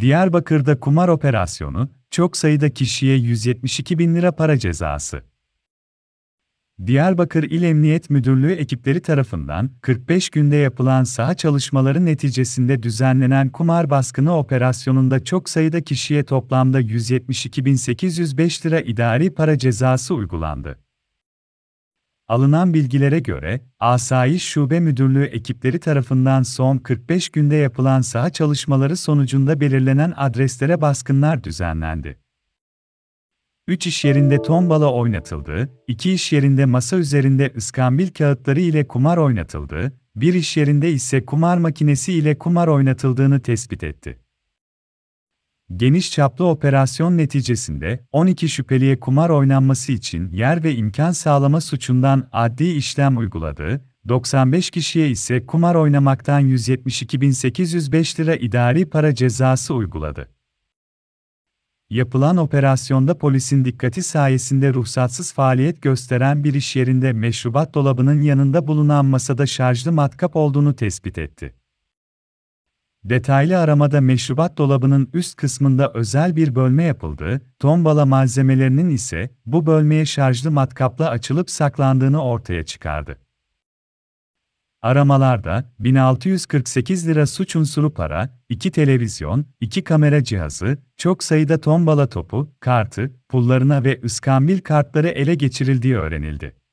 Diyarbakır'da kumar operasyonu, çok sayıda kişiye 172 bin lira para cezası. Diyarbakır İl Emniyet Müdürlüğü ekipleri tarafından 45 günde yapılan saha çalışmaları neticesinde düzenlenen kumar baskını operasyonunda çok sayıda kişiye toplamda 172.805 lira idari para cezası uygulandı. Alınan bilgilere göre, Asayiş Şube Müdürlüğü ekipleri tarafından son 45 günde yapılan saha çalışmaları sonucunda belirlenen adreslere baskınlar düzenlendi. 3 iş yerinde tombala oynatıldı, 2 iş yerinde masa üzerinde ıskambil kağıtları ile kumar oynatıldı, bir iş yerinde ise kumar makinesi ile kumar oynatıldığını tespit etti. Geniş çaplı operasyon neticesinde 12 şüpheliye kumar oynanması için yer ve imkan sağlama suçundan adli işlem uyguladı. 95 kişiye ise kumar oynamaktan 172.805 lira idari para cezası uyguladı. Yapılan operasyonda polisin dikkati sayesinde ruhsatsız faaliyet gösteren bir iş yerinde meşrubat dolabının yanında bulunan masada şarjlı matkap olduğunu tespit etti. Detaylı aramada meşrubat dolabının üst kısmında özel bir bölme yapıldı, tombala malzemelerinin ise bu bölmeye şarjlı matkapla açılıp saklandığını ortaya çıkardı. Aramalarda 1648 lira suç unsuru para, 2 televizyon, 2 kamera cihazı, çok sayıda tombala topu, kartı, pullarına ve ıskambil kartları ele geçirildiği öğrenildi.